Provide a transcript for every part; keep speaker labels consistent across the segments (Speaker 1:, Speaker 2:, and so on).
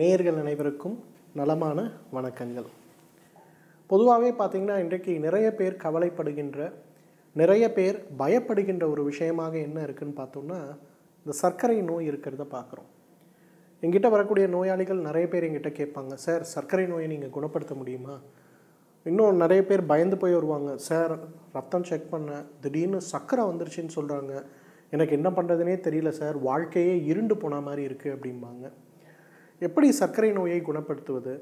Speaker 1: நேர்கள் அனைவருக்கும் நலமான வணக்கங்கள் பொதுவாகவே பார்த்திங்கன்னா இன்றைக்கு நிறைய பேர் கவலைப்படுகின்ற நிறைய பேர் பயப்படுகின்ற ஒரு விஷயமாக என்ன இருக்குதுன்னு பார்த்தோம்னா இந்த சர்க்கரை நோய் இருக்கிறத பார்க்குறோம் எங்கிட்ட வரக்கூடிய நோயாளிகள் நிறைய பேர் எங்கிட்ட கேட்பாங்க சார் சர்க்கரை நோயை நீங்கள் குணப்படுத்த முடியுமா இன்னும் நிறைய பேர் பயந்து போய் வருவாங்க சார் ரத்தம் செக் பண்ண திடீர்னு சர்க்கரை வந்துருச்சுன்னு சொல்கிறாங்க எனக்கு என்ன பண்ணுறதுனே தெரியல சார் வாழ்க்கையே இருண்டு போன மாதிரி இருக்குது அப்படிம்பாங்க எப்படி சர்க்கரை நோயை குணப்படுத்துவது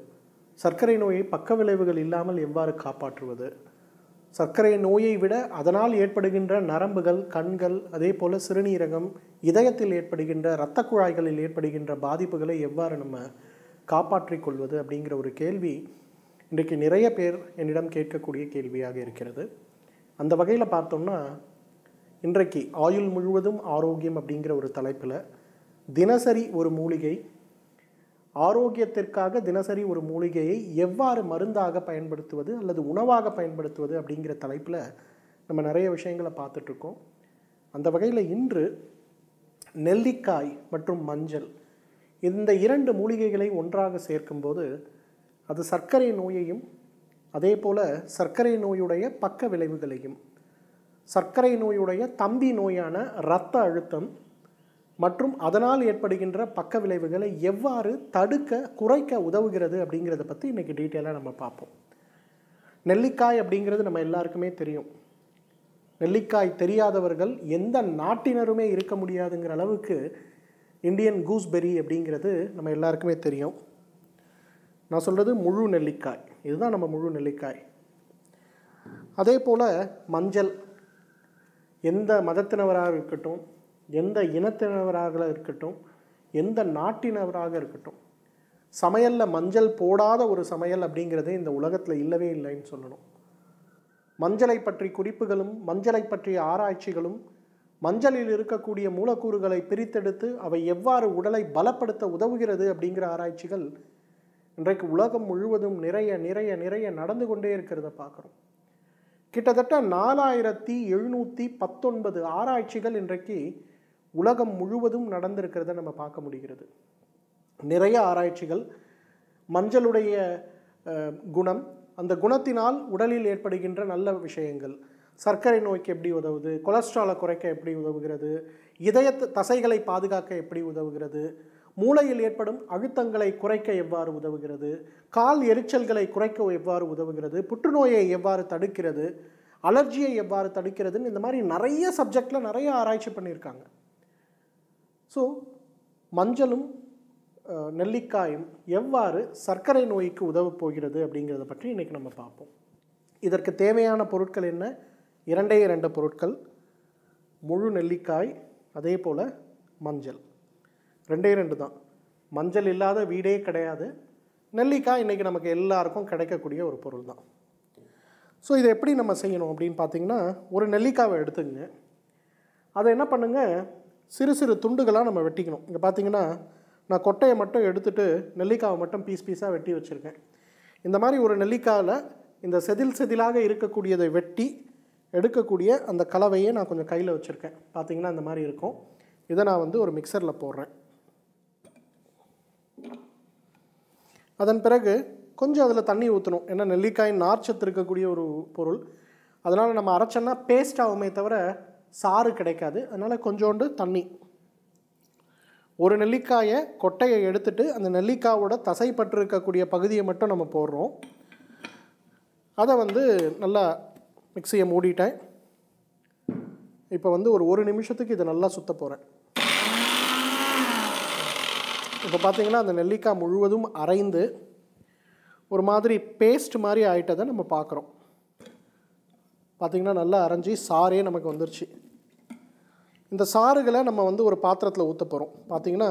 Speaker 1: சர்க்கரை நோயை பக்க விளைவுகள் இல்லாமல் எவ்வாறு காப்பாற்றுவது சர்க்கரை நோயை விட அதனால் ஏற்படுகின்ற நரம்புகள் கண்கள் அதே போல் சிறுநீரகம் இதயத்தில் ஏற்படுகின்ற இரத்த குழாய்களில் ஏற்படுகின்ற பாதிப்புகளை எவ்வாறு நம்ம காப்பாற்றிக் கொள்வது அப்படிங்கிற ஒரு கேள்வி இன்றைக்கு நிறைய பேர் என்னிடம் கேட்கக்கூடிய கேள்வியாக இருக்கிறது அந்த வகையில் பார்த்தோம்னா இன்றைக்கு ஆயுள் முழுவதும் ஆரோக்கியம் அப்படிங்கிற ஒரு தலைப்பில் தினசரி ஒரு மூலிகை ஆரோக்கியத்திற்காக தினசரி ஒரு மூலிகையை எவ்வாறு மருந்தாக பயன்படுத்துவது அல்லது உணவாக பயன்படுத்துவது அப்படிங்கிற தலைப்பில் நம்ம நிறைய விஷயங்களை பார்த்துட்ருக்கோம் அந்த வகையில் இன்று நெல்லிக்காய் மற்றும் மஞ்சள் இந்த இரண்டு மூலிகைகளை ஒன்றாக சேர்க்கும்போது அது சர்க்கரை நோயையும் அதே போல் சர்க்கரை நோயுடைய பக்க விளைவுகளையும் சர்க்கரை நோயுடைய தம்பி நோயான இரத்த அழுத்தம் மற்றும் அதனால் ஏற்படுகின்ற பக்க விளைவுகளை எவ்வாறு தடுக்க குறைக்க உதவுகிறது அப்படிங்கிறத பற்றி இன்றைக்கி டீட்டெயிலாக நம்ம பார்ப்போம் நெல்லிக்காய் அப்படிங்கிறது நம்ம எல்லாருக்குமே தெரியும் நெல்லிக்காய் தெரியாதவர்கள் எந்த நாட்டினருமே இருக்க முடியாதுங்கிற அளவுக்கு இந்தியன் கூஸ்பெரி அப்படிங்கிறது நம்ம எல்லாருக்குமே தெரியும் நான் சொல்கிறது முழு நெல்லிக்காய் இதுதான் நம்ம முழு நெல்லிக்காய் அதே போல் மஞ்சள் எந்த மதத்தினவராக இருக்கட்டும் எந்த இனத்தினவராக இருக்கட்டும் எந்த நாட்டினவராக இருக்கட்டும் சமையலில் மஞ்சள் போடாத ஒரு சமையல் அப்படிங்கிறதே இந்த உலகத்தில் இல்லவே இல்லைன்னு சொல்லணும் மஞ்சளை பற்றி குறிப்புகளும் மஞ்சளை பற்றிய ஆராய்ச்சிகளும் மஞ்சளில் இருக்கக்கூடிய மூலக்கூறுகளை பிரித்தெடுத்து அவை எவ்வாறு உடலை பலப்படுத்த உதவுகிறது அப்படிங்கிற ஆராய்ச்சிகள் இன்றைக்கு உலகம் முழுவதும் நிறைய நிறைய நிறைய நடந்து கொண்டே இருக்கிறத பார்க்குறோம் கிட்டத்தட்ட நாலாயிரத்தி எழுநூற்றி பத்தொன்பது ஆராய்ச்சிகள் இன்றைக்கு உலகம் முழுவதும் நடந்திருக்கிறத நம்ம பார்க்க முடிகிறது நிறைய ஆராய்ச்சிகள் மஞ்சளுடைய குணம் அந்த குணத்தினால் உடலில் ஏற்படுகின்ற நல்ல விஷயங்கள் சர்க்கரை நோய்க்கு எப்படி உதவுது கொலஸ்ட்ராலை குறைக்க எப்படி உதவுகிறது இதய தசைகளை பாதுகாக்க எப்படி உதவுகிறது மூளையில் ஏற்படும் அழுத்தங்களை குறைக்க எவ்வாறு உதவுகிறது கால் எரிச்சல்களை குறைக்க எவ்வாறு உதவுகிறது புற்றுநோயை எவ்வாறு தடுக்கிறது அலர்ஜியை எவ்வாறு தடுக்கிறதுன்னு இந்த மாதிரி நிறைய சப்ஜெக்டில் நிறைய ஆராய்ச்சி பண்ணியிருக்காங்க ஸோ மஞ்சளும் நெல்லிக்காயும் எவ்வாறு சர்க்கரை நோய்க்கு உதவப் போகிறது அப்படிங்கிறத பற்றி இன்றைக்கி நம்ம பார்ப்போம் இதற்கு தேவையான பொருட்கள் என்ன இரண்டே இரண்டு பொருட்கள் முழு நெல்லிக்காய் அதே போல் மஞ்சள் ரெண்டே ரெண்டு தான் மஞ்சள் இல்லாத வீடே கிடையாது நெல்லிக்காய் இன்றைக்கி நமக்கு எல்லாருக்கும் கிடைக்கக்கூடிய ஒரு பொருள் தான் ஸோ இதை எப்படி நம்ம செய்யணும் அப்படின்னு பார்த்தீங்கன்னா ஒரு நெல்லிக்காவை எடுத்துங்க அதை என்ன பண்ணுங்கள் சிறு சிறு துண்டுகளாக நம்ம வெட்டிக்கணும் இங்கே பார்த்தீங்கன்னா நான் கொட்டையை மட்டும் எடுத்துகிட்டு நெல்லிக்காவை மட்டும் பீஸ் பீஸாக வெட்டி வச்சுருக்கேன் இந்த மாதிரி ஒரு நெல்லிக்காயில் இந்த செதில் செதிலாக இருக்கக்கூடியதை வெட்டி எடுக்கக்கூடிய அந்த கலவையை நான் கொஞ்சம் கையில் வச்சுருக்கேன் பார்த்திங்கன்னா இந்த மாதிரி இருக்கும் இதை நான் வந்து ஒரு மிக்சரில் போடுறேன் அதன் பிறகு கொஞ்சம் அதில் தண்ணி ஊற்றணும் ஏன்னா நெல்லிக்காயின் நார்ச்சத்து இருக்கக்கூடிய ஒரு பொருள் அதனால் நம்ம அரைச்சோன்னா பேஸ்ட் ஆகுமே தவிர சாறு கிடைக்காது அதனால் கொஞ்சோண்டு தண்ணி ஒரு நெல்லிக்காயை கொட்டையை எடுத்துகிட்டு அந்த நெல்லிக்காவோட தசைப்பட்டு இருக்கக்கூடிய பகுதியை மட்டும் நம்ம போடுறோம் அதை வந்து நல்லா மிக்சியை மூடிட்டேன் இப்போ வந்து ஒரு ஒரு நிமிஷத்துக்கு இதை நல்லா சுற்ற போகிறேன் இப்போ பார்த்திங்கன்னா அந்த நெல்லிக்காய் முழுவதும் அரைந்து ஒரு மாதிரி பேஸ்ட் மாதிரி ஆகிட்டதை நம்ம பார்க்குறோம் பார்த்திங்கன்னா நல்லா அரைஞ்சி சாரே நமக்கு வந்துருச்சு இந்த சாறுகளை நம்ம வந்து ஒரு பாத்திரத்தில் ஊற்ற போகிறோம் பார்த்திங்கன்னா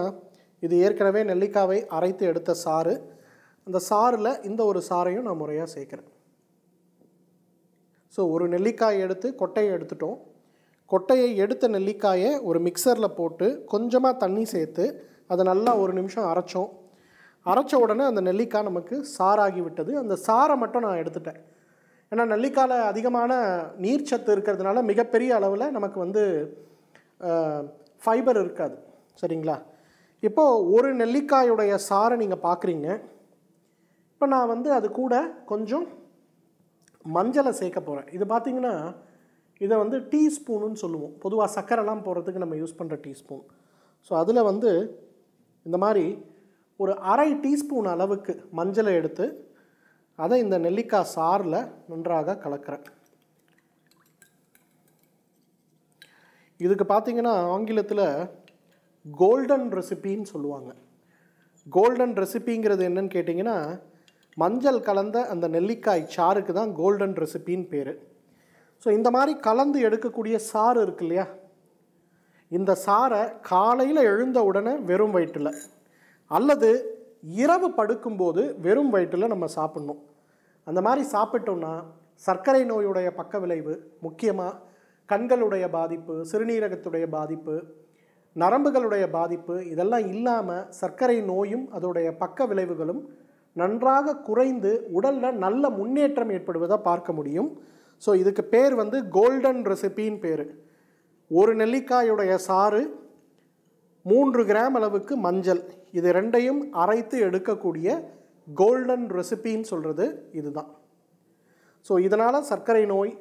Speaker 1: இது ஏற்கனவே நெல்லிக்காவை அரைத்து எடுத்த சாறு அந்த சாறில் இந்த ஒரு சாறையும் நான் முறையாக சேர்க்குறேன் ஸோ ஒரு நெல்லிக்காய் எடுத்து கொட்டையை எடுத்துட்டோம் கொட்டையை எடுத்த நெல்லிக்காயை ஒரு மிக்சரில் போட்டு கொஞ்சமாக தண்ணி சேர்த்து அதை நல்லா ஒரு நிமிஷம் அரைச்சோம் அரைச்ச உடனே அந்த நெல்லிக்காய் நமக்கு சாராகி விட்டது அந்த சாரை மட்டும் நான் எடுத்துட்டேன் ஏன்னா நெல்லிக்காயில் அதிகமான நீர்ச்சத்து இருக்கிறதுனால மிகப்பெரிய அளவில் நமக்கு வந்து ஃபைபர் இருக்காது சரிங்களா இப்போது ஒரு நெல்லிக்காயுடைய சாரை நீங்கள் பார்க்குறீங்க இப்போ நான் வந்து அது கூட கொஞ்சம் மஞ்சளை சேர்க்க போகிறேன் இது பார்த்திங்கன்னா இதை வந்து டீஸ்பூனுன்னு சொல்லுவோம் பொதுவாக சர்க்கரைலாம் போடுறதுக்கு நம்ம யூஸ் பண்ணுற டீஸ்பூன் ஸோ அதில் வந்து இந்த மாதிரி ஒரு அரை டீஸ்பூன் அளவுக்கு மஞ்சளை எடுத்து அதை இந்த நெல்லிக்காய் சாரில் நன்றாக கலக்கிறேன் இதுக்கு பார்த்தீங்கன்னா ஆங்கிலத்தில் கோல்டன் ரெசிபின்னு சொல்லுவாங்க கோல்டன் ரெசிபிங்கிறது என்னன்னு கேட்டிங்கன்னா மஞ்சள் கலந்த அந்த நெல்லிக்காய் சாருக்கு தான் கோல்டன் ரெசிபின்னு பேர் ஸோ இந்த மாதிரி கலந்து எடுக்கக்கூடிய சாறு இருக்கு இல்லையா இந்த சாரை காலையில் எழுந்த உடனே வெறும் வயிற்றில் அல்லது இரவு படுக்கும்போது வெறும் வயிற்றில் நம்ம சாப்பிட்ணும் அந்த மாதிரி சாப்பிட்டோம்னா சர்க்கரை நோயுடைய பக்க விளைவு முக்கியமாக கண்களுடைய பாதிப்பு சிறுநீரகத்துடைய பாதிப்பு நரம்புகளுடைய பாதிப்பு இதெல்லாம் இல்லாமல் சர்க்கரை நோயும் அதோடைய பக்க விளைவுகளும் நன்றாக குறைந்து உடலில் நல்ல முன்னேற்றம் ஏற்படுவதை பார்க்க முடியும் ஸோ இதுக்கு பேர் வந்து கோல்டன் ரெசிபின்னு பேர் ஒரு நெல்லிக்காயுடைய சாறு மூன்று கிராம் அளவுக்கு மஞ்சள் இது ரெண்டையும் அரைத்து எடுக்கக்கூடிய கோல்டன் ரெசிபின்னு சொல்கிறது இதுதான் ஸோ இதனால் சர்க்கரை நோய்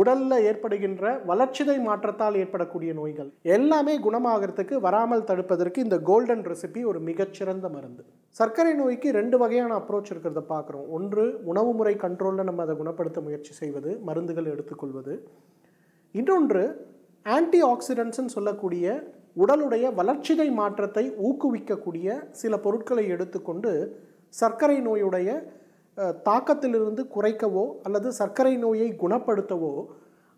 Speaker 1: உடலில் ஏற்படுகின்ற வளர்ச்சிதை மாற்றத்தால் ஏற்படக்கூடிய நோய்கள் எல்லாமே குணமாகிறதுக்கு வராமல் தடுப்பதற்கு இந்த கோல்டன் ரெசிபி ஒரு மிகச்சிறந்த மருந்து சர்க்கரை நோய்க்கு ரெண்டு வகையான அப்ரோச் இருக்கிறத பார்க்குறோம் ஒன்று உணவு முறை கண்ட்ரோலில் நம்ம அதை குணப்படுத்த முயற்சி செய்வது மருந்துகள் எடுத்துக்கொள்வது இன்னொன்று ஆன்டி ஆக்சிடென்ட்ஸ்னு சொல்லக்கூடிய உடலுடைய வளர்ச்சிதை மாற்றத்தை ஊக்குவிக்கக்கூடிய சில பொருட்களை எடுத்துக்கொண்டு சர்க்கரை நோயுடைய தாக்கத்திலிருந்து குறைக்கவோ அல்லது சர்க்கரை நோயை குணப்படுத்தவோ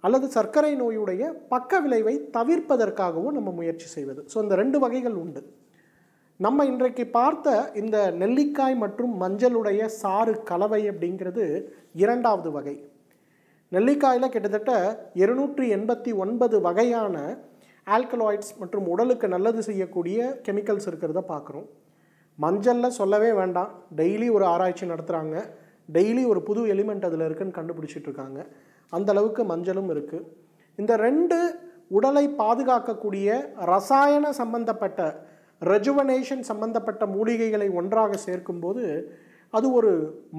Speaker 1: அல்லது சர்க்கரை நோயுடைய பக்க விளைவை தவிர்ப்பதற்காகவோ நம்ம முயற்சி செய்வது ஸோ இந்த ரெண்டு வகைகள் உண்டு நம்ம இன்றைக்கு பார்த்த இந்த நெல்லிக்காய் மற்றும் மஞ்சளுடைய சாறு கலவை அப்படிங்கிறது இரண்டாவது வகை நெல்லிக்காயில் கிட்டத்தட்ட இருநூற்றி எண்பத்தி ஒன்பது வகையான ஆல்கலாய்ட்ஸ் மற்றும் உடலுக்கு நல்லது செய்யக்கூடிய கெமிக்கல்ஸ் இருக்கிறத பார்க்குறோம் மஞ்சளில் சொல்லவே வேண்டாம் டெய்லி ஒரு ஆராய்ச்சி நடத்துகிறாங்க டெய்லி ஒரு புது எலிமெண்ட் அதில் இருக்குன்னு கண்டுபிடிச்சிட்ருக்காங்க அந்தளவுக்கு மஞ்சளும் இருக்குது இந்த ரெண்டு உடலை பாதுகாக்கக்கூடிய ரசாயன சம்பந்தப்பட்ட ரெஜுவனேஷன் சம்பந்தப்பட்ட மூலிகைகளை ஒன்றாக சேர்க்கும்போது அது ஒரு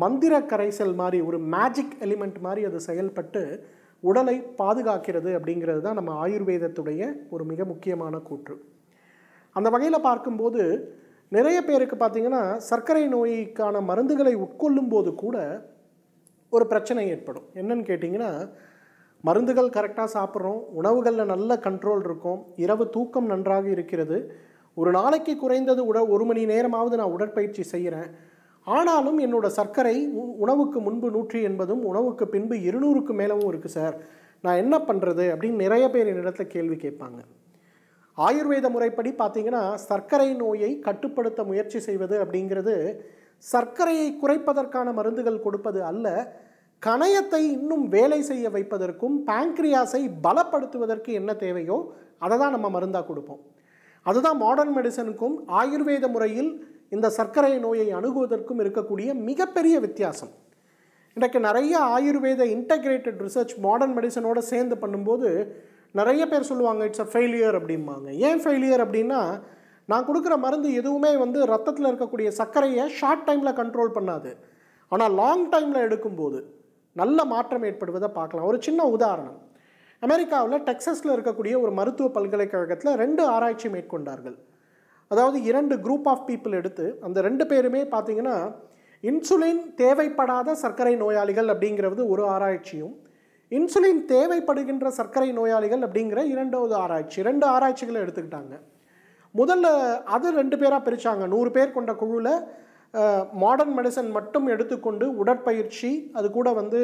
Speaker 1: மந்திர கரைசல் மாதிரி ஒரு மேஜிக் எலிமெண்ட் மாதிரி அது செயல்பட்டு உடலை பாதுகாக்கிறது அப்படிங்கிறது தான் நம்ம ஆயுர்வேதத்துடைய ஒரு மிக முக்கியமான கூற்று அந்த வகையில் பார்க்கும்போது நிறைய பேருக்கு பார்த்திங்கன்னா சர்க்கரை நோய்க்கான மருந்துகளை உட்கொள்ளும் போது கூட ஒரு பிரச்சனை ஏற்படும் என்னன்னு கேட்டிங்கன்னா மருந்துகள் கரெக்டாக சாப்பிட்றோம் உணவுகளில் நல்ல கண்ட்ரோல் இருக்கும் இரவு தூக்கம் நன்றாக இருக்கிறது ஒரு நாளைக்கு குறைந்தது உட ஒரு மணி நேரமாவது நான் உடற்பயிற்சி செய்கிறேன் ஆனாலும் என்னோடய சர்க்கரை உணவுக்கு முன்பு நூற்றி எண்பதும் உணவுக்கு பின்பு இருநூறுக்கு மேலவும் இருக்குது சார் நான் என்ன பண்ணுறது அப்படின்னு நிறைய பேர் என்னிடத்தில் கேள்வி கேட்பாங்க ஆயுர்வேத முறைப்படி பார்த்திங்கன்னா சர்க்கரை நோயை கட்டுப்படுத்த முயற்சி செய்வது அப்படிங்கிறது சர்க்கரையை குறைப்பதற்கான மருந்துகள் கொடுப்பது அல்ல கணையத்தை இன்னும் வேலை செய்ய வைப்பதற்கும் பேங்க்ரியாஸை பலப்படுத்துவதற்கு என்ன தேவையோ அதை தான் நம்ம மருந்தாக கொடுப்போம் அதுதான் மாடர்ன் மெடிசனுக்கும் ஆயுர்வேத முறையில் இந்த சர்க்கரை நோயை அணுகுவதற்கும் இருக்கக்கூடிய மிகப்பெரிய வித்தியாசம் இன்றைக்கு நிறைய ஆயுர்வேத இன்டகிரேட்டட் ரிசர்ச் மாடர்ன் மெடிசனோடு சேர்ந்து பண்ணும்போது நிறைய பேர் சொல்லுவாங்க இட்ஸ் அ ஃபெயிலியர் அப்படிம்பாங்க ஏன் ஃபெயிலியர் அப்படின்னா நான் கொடுக்குற மருந்து எதுவுமே வந்து ரத்தத்தில் இருக்கக்கூடிய சர்க்கரையை ஷார்ட் டைமில் கண்ட்ரோல் பண்ணாது ஆனால் லாங் டைமில் எடுக்கும்போது நல்ல மாற்றம் ஏற்படுவதை பார்க்கலாம் ஒரு சின்ன உதாரணம் அமெரிக்காவில் டெக்ஸஸில் இருக்கக்கூடிய ஒரு மருத்துவ பல்கலைக்கழகத்தில் ரெண்டு ஆராய்ச்சி மேற்கொண்டார்கள் அதாவது இரண்டு குரூப் ஆஃப் பீப்புள் எடுத்து அந்த ரெண்டு பேருமே பார்த்திங்கன்னா இன்சுலின் தேவைப்படாத சர்க்கரை நோயாளிகள் அப்படிங்கிறது ஒரு ஆராய்ச்சியும் இன்சுலின் தேவைப்படுகின்ற சர்க்கரை நோயாளிகள் அப்படிங்கிற இரண்டாவது ஆராய்ச்சி ரெண்டு ஆராய்ச்சிகளை எடுத்துக்கிட்டாங்க முதல்ல அது ரெண்டு பேராக பிரித்தாங்க நூறு பேர் கொண்ட குழுவில் மாடர்ன் மெடிசன் மட்டும் எடுத்துக்கொண்டு உடற்பயிற்சி அது கூட வந்து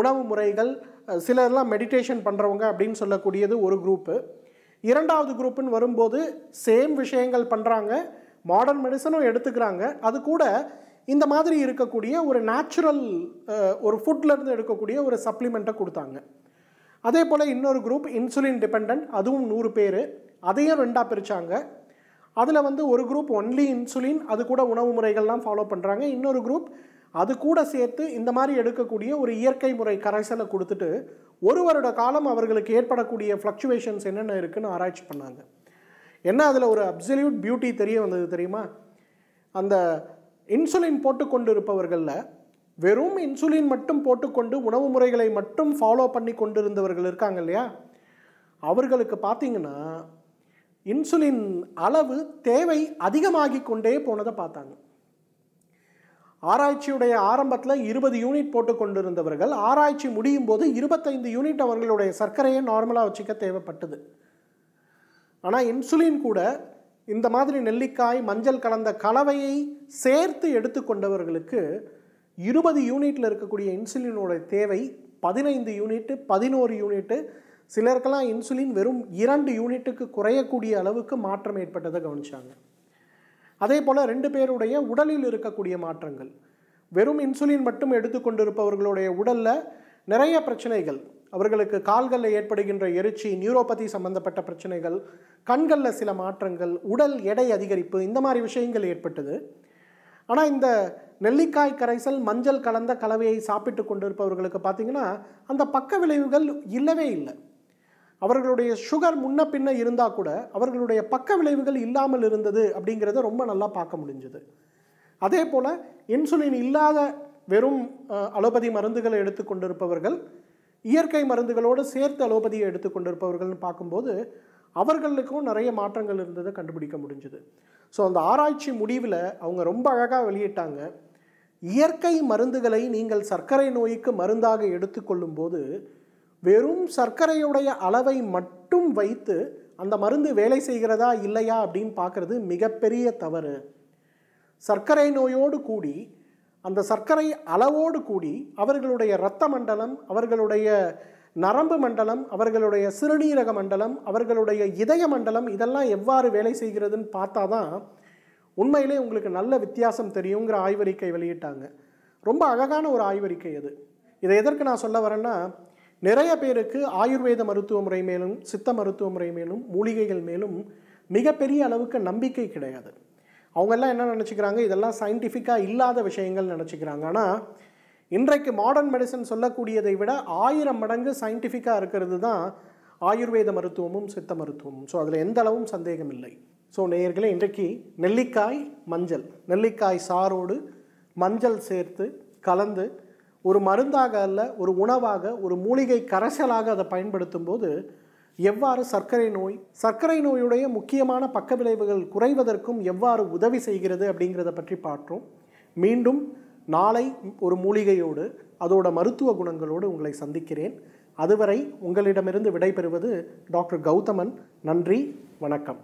Speaker 1: உணவு முறைகள் சிலர்லாம் மெடிடேஷன் பண்ணுறவங்க அப்படின்னு சொல்லக்கூடியது ஒரு குரூப்பு இரண்டாவது குரூப்புன்னு வரும்போது சேம் விஷயங்கள் பண்ணுறாங்க மாடர்ன் மெடிசனும் எடுத்துக்கிறாங்க அது கூட இந்த மாதிரி இருக்கக்கூடிய ஒரு நேச்சுரல் ஒரு ஃபுட்லேருந்து எடுக்கக்கூடிய ஒரு சப்ளிமெண்ட்டை கொடுத்தாங்க அதே போல் இன்னொரு குரூப் இன்சுலின் டிபெண்ட் அதுவும் நூறு பேர் அதையும் ரெண்டாக பிரித்தாங்க அதில் வந்து ஒரு குரூப் ஒன்லி இன்சுலின் அது கூட உணவு முறைகள்லாம் ஃபாலோ பண்ணுறாங்க இன்னொரு குரூப் அது கூட சேர்த்து இந்த மாதிரி எடுக்கக்கூடிய ஒரு இயற்கை முறை கரைசலை கொடுத்துட்டு ஒரு வருட காலம் அவர்களுக்கு ஏற்படக்கூடிய ஃப்ளக்சுவேஷன்ஸ் என்னென்ன இருக்குதுன்னு ஆராய்ச்சி பண்ணாங்க என்ன அதில் ஒரு அப்சல்யூட் பியூட்டி தெரிய வந்தது தெரியுமா அந்த இன்சுலின் போட்டுக்கொண்டு இருப்பவர்களில் வெறும் இன்சுலின் மட்டும் போட்டுக்கொண்டு உணவு முறைகளை மட்டும் ஃபாலோ பண்ணி கொண்டு இருந்தவர்கள் இருக்காங்க இல்லையா அவர்களுக்கு பார்த்திங்கன்னா இன்சுலின் அளவு தேவை அதிகமாகி கொண்டே போனதை பார்த்தாங்க ஆராய்ச்சியுடைய ஆரம்பத்தில் இருபது யூனிட் போட்டு கொண்டிருந்தவர்கள் ஆராய்ச்சி முடியும் போது இருபத்தைந்து யூனிட் அவர்களுடைய சர்க்கரையை நார்மலாக வச்சுக்க தேவைப்பட்டது ஆனால் இன்சுலின் கூட இந்த மாதிரி நெல்லிக்காய் மஞ்சள் கலந்த கலவையை சேர்த்து எடுத்துக்கொண்டவர்களுக்கு இருபது யூனிட்டில் இருக்கக்கூடிய இன்சுலினோட தேவை பதினைந்து யூனிட்டு பதினோரு யூனிட்டு சிலருக்கெல்லாம் இன்சுலின் வெறும் இரண்டு யூனிட்டுக்கு குறையக்கூடிய அளவுக்கு மாற்றம் ஏற்பட்டதை கவனித்தாங்க அதே போல் ரெண்டு பேருடைய உடலில் இருக்கக்கூடிய மாற்றங்கள் வெறும் இன்சுலின் மட்டும் எடுத்துக்கொண்டிருப்பவர்களுடைய உடலில் நிறைய பிரச்சனைகள் அவர்களுக்கு கால்களில் ஏற்படுகின்ற எரிச்சி நியூரோபதி சம்பந்தப்பட்ட பிரச்சனைகள் கண்களில் சில மாற்றங்கள் உடல் எடை அதிகரிப்பு இந்த மாதிரி விஷயங்கள் ஏற்பட்டது ஆனால் இந்த நெல்லிக்காய் கரைசல் மஞ்சள் கலந்த கலவையை சாப்பிட்டு கொண்டிருப்பவர்களுக்கு பார்த்திங்கன்னா அந்த பக்க விளைவுகள் இல்லவே இல்லை அவர்களுடைய சுகர் முன்ன பின்ன இருந்தால் கூட அவர்களுடைய பக்க விளைவுகள் இல்லாமல் இருந்தது அப்படிங்கிறத ரொம்ப நல்லா பார்க்க முடிஞ்சுது அதே போல் இன்சுலின் இல்லாத வெறும் அலோபதி மருந்துகளை எடுத்துக்கொண்டிருப்பவர்கள் இயற்கை மருந்துகளோடு சேர்த்து அலோபதியை எடுத்துக்கொண்டிருப்பவர்கள்னு பார்க்கும்போது அவர்களுக்கும் நிறைய மாற்றங்கள் இருந்ததை கண்டுபிடிக்க முடிஞ்சுது ஸோ அந்த ஆராய்ச்சி முடிவில் அவங்க ரொம்ப அழகாக வெளியிட்டாங்க இயற்கை மருந்துகளை நீங்கள் சர்க்கரை நோய்க்கு மருந்தாக எடுத்துக்கொள்ளும் போது வெறும் சர்க்கரையுடைய அளவை மட்டும் வைத்து அந்த மருந்து வேலை செய்கிறதா இல்லையா அப்படின்னு பார்க்குறது மிகப்பெரிய தவறு சர்க்கரை நோயோடு கூடி அந்த சர்க்கரை அளவோடு கூடி அவர்களுடைய இரத்த மண்டலம் அவர்களுடைய நரம்பு மண்டலம் அவர்களுடைய சிறுநீரக மண்டலம் அவர்களுடைய இதய மண்டலம் இதெல்லாம் எவ்வாறு வேலை செய்கிறதுன்னு பார்த்தா தான் உண்மையிலே உங்களுக்கு நல்ல வித்தியாசம் தெரியுங்கிற ஆய்வறிக்கை வெளியிட்டாங்க ரொம்ப அழகான ஒரு ஆய்வறிக்கை அது இதை எதற்கு நான் சொல்ல வரேன்னா நிறைய பேருக்கு ஆயுர்வேத மருத்துவ முறை மேலும் சித்த மருத்துவ முறை மேலும் மூலிகைகள் மேலும் மிகப்பெரிய அளவுக்கு நம்பிக்கை கிடையாது அவங்கெல்லாம் என்ன நினச்சிக்கிறாங்க இதெல்லாம் சயின்டிஃபிக்காக இல்லாத விஷயங்கள் நினச்சிக்கிறாங்க ஆனால் இன்றைக்கு மாடர்ன் மெடிசன் சொல்லக்கூடியதை விட ஆயிரம் மடங்கு சயின்டிஃபிக்காக இருக்கிறது தான் ஆயுர்வேத மருத்துவமும் சித்த மருத்துவமும் ஸோ அதில் எந்த அளவும் சந்தேகம் இல்லை ஸோ நேயர்களே இன்றைக்கு நெல்லிக்காய் மஞ்சள் நெல்லிக்காய் சாரோடு மஞ்சள் சேர்த்து கலந்து ஒரு மருந்தாக அல்ல ஒரு உணவாக ஒரு மூலிகை கரைசலாக அதை பயன்படுத்தும் போது எவ்வாறு சர்க்கரை நோய் சர்க்கரை நோயுடைய முக்கியமான பக்க விளைவுகள் குறைவதற்கும் எவ்வாறு உதவி செய்கிறது அப்படிங்கிறத பற்றி பார்க்குறோம் மீண்டும் நாளை ஒரு மூலிகையோடு அதோட மருத்துவ குணங்களோடு உங்களை சந்திக்கிறேன் அதுவரை உங்களிடமிருந்து விடைபெறுவது டாக்டர் கௌதமன் நன்றி வணக்கம்